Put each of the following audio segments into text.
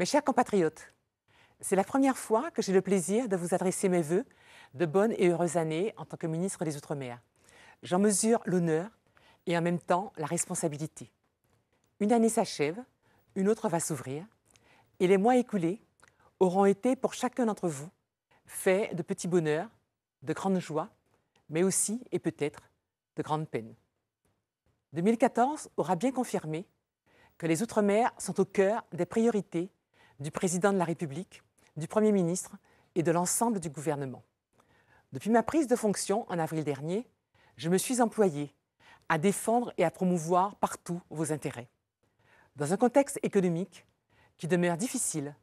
Mes chers compatriotes, c'est la première fois que j'ai le plaisir de vous adresser mes voeux de bonnes et heureuses années en tant que ministre des Outre-mer. J'en mesure l'honneur et en même temps la responsabilité. Une année s'achève, une autre va s'ouvrir, et les mois écoulés auront été pour chacun d'entre vous faits de petits bonheurs, de grandes joies, mais aussi et peut-être de grandes peines. 2014 aura bien confirmé que les Outre-mer sont au cœur des priorités du président de la République, du Premier ministre et de l'ensemble du gouvernement. Depuis ma prise de fonction en avril dernier, je me suis employé à défendre et à promouvoir partout vos intérêts. Dans un contexte économique qui demeure difficile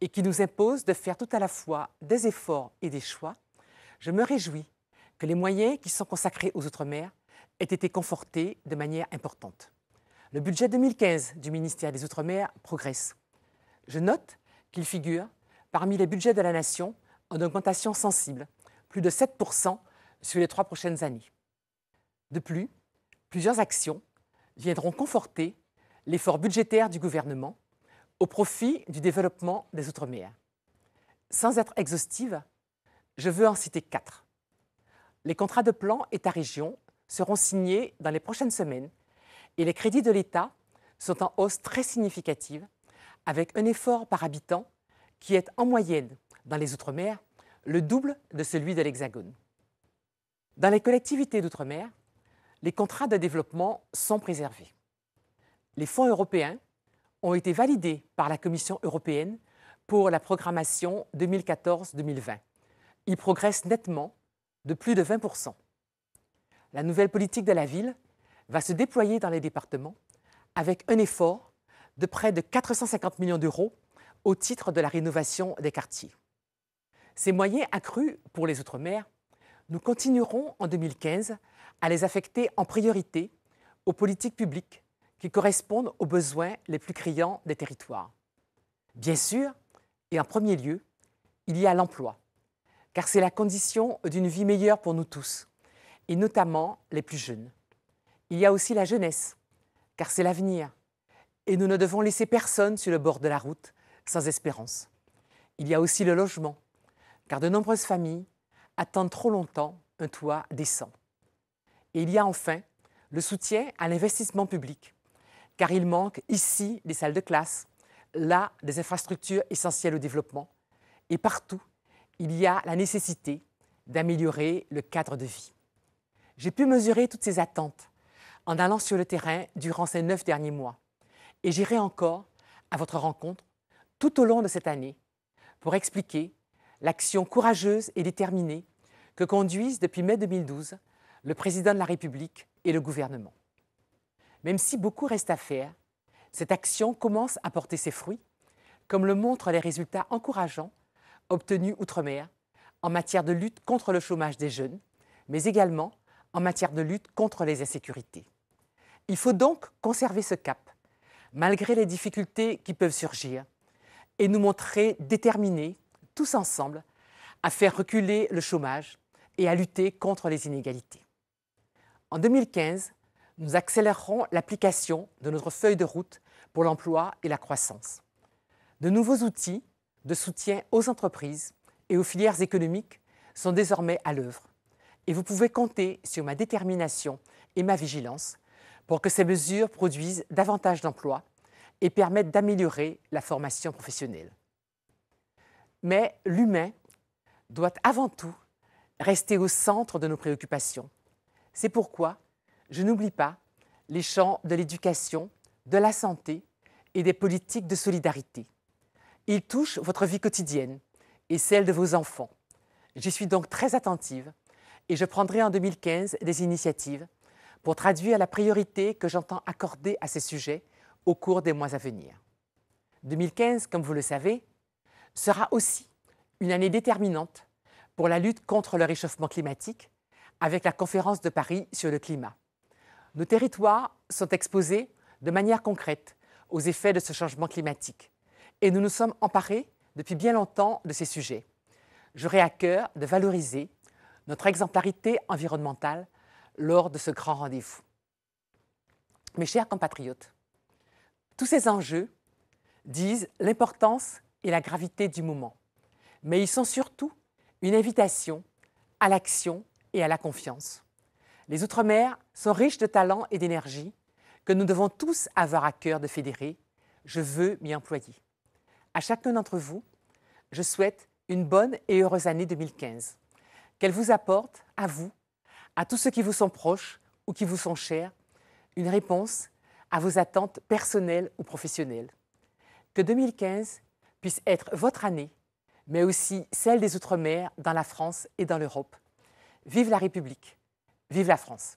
et qui nous impose de faire tout à la fois des efforts et des choix, je me réjouis que les moyens qui sont consacrés aux Outre-mer aient été confortés de manière importante. Le budget 2015 du ministère des Outre-mer progresse. Je note qu'il figure parmi les budgets de la nation en augmentation sensible, plus de 7% sur les trois prochaines années. De plus, plusieurs actions viendront conforter l'effort budgétaire du gouvernement au profit du développement des Outre-mer. Sans être exhaustive, je veux en citer quatre. Les contrats de plan État-région seront signés dans les prochaines semaines et les crédits de l'État sont en hausse très significative avec un effort par habitant qui est en moyenne, dans les Outre-mer, le double de celui de l'Hexagone. Dans les collectivités d'outre-mer, les contrats de développement sont préservés. Les fonds européens ont été validés par la Commission européenne pour la programmation 2014-2020. Ils progressent nettement de plus de 20 La nouvelle politique de la ville va se déployer dans les départements avec un effort de près de 450 millions d'euros au titre de la rénovation des quartiers. Ces moyens accrus pour les Outre-mer, nous continuerons en 2015 à les affecter en priorité aux politiques publiques qui correspondent aux besoins les plus criants des territoires. Bien sûr, et en premier lieu, il y a l'emploi, car c'est la condition d'une vie meilleure pour nous tous, et notamment les plus jeunes. Il y a aussi la jeunesse, car c'est l'avenir, et nous ne devons laisser personne sur le bord de la route sans espérance. Il y a aussi le logement, car de nombreuses familles attendent trop longtemps un toit décent. Et il y a enfin le soutien à l'investissement public, car il manque ici des salles de classe, là des infrastructures essentielles au développement, et partout, il y a la nécessité d'améliorer le cadre de vie. J'ai pu mesurer toutes ces attentes en allant sur le terrain durant ces neuf derniers mois et j'irai encore à votre rencontre tout au long de cette année pour expliquer l'action courageuse et déterminée que conduisent depuis mai 2012 le président de la République et le gouvernement. Même si beaucoup reste à faire, cette action commence à porter ses fruits, comme le montrent les résultats encourageants obtenus outre-mer en matière de lutte contre le chômage des jeunes, mais également en matière de lutte contre les insécurités. Il faut donc conserver ce cap malgré les difficultés qui peuvent surgir, et nous montrer déterminés, tous ensemble, à faire reculer le chômage et à lutter contre les inégalités. En 2015, nous accélérerons l'application de notre feuille de route pour l'emploi et la croissance. De nouveaux outils de soutien aux entreprises et aux filières économiques sont désormais à l'œuvre. Et vous pouvez compter sur ma détermination et ma vigilance pour que ces mesures produisent davantage d'emplois et permettent d'améliorer la formation professionnelle. Mais l'humain doit avant tout rester au centre de nos préoccupations. C'est pourquoi je n'oublie pas les champs de l'éducation, de la santé et des politiques de solidarité. Ils touchent votre vie quotidienne et celle de vos enfants. J'y suis donc très attentive et je prendrai en 2015 des initiatives pour traduire la priorité que j'entends accorder à ces sujets au cours des mois à venir. 2015, comme vous le savez, sera aussi une année déterminante pour la lutte contre le réchauffement climatique avec la conférence de Paris sur le climat. Nos territoires sont exposés de manière concrète aux effets de ce changement climatique et nous nous sommes emparés depuis bien longtemps de ces sujets. J'aurai à cœur de valoriser notre exemplarité environnementale lors de ce grand rendez-vous. Mes chers compatriotes, tous ces enjeux disent l'importance et la gravité du moment, mais ils sont surtout une invitation à l'action et à la confiance. Les Outre-mer sont riches de talents et d'énergie que nous devons tous avoir à cœur de fédérer. Je veux m'y employer. À chacun d'entre vous, je souhaite une bonne et heureuse année 2015, qu'elle vous apporte, à vous, à tous ceux qui vous sont proches ou qui vous sont chers, une réponse à vos attentes personnelles ou professionnelles. Que 2015 puisse être votre année, mais aussi celle des Outre-mer dans la France et dans l'Europe. Vive la République, vive la France.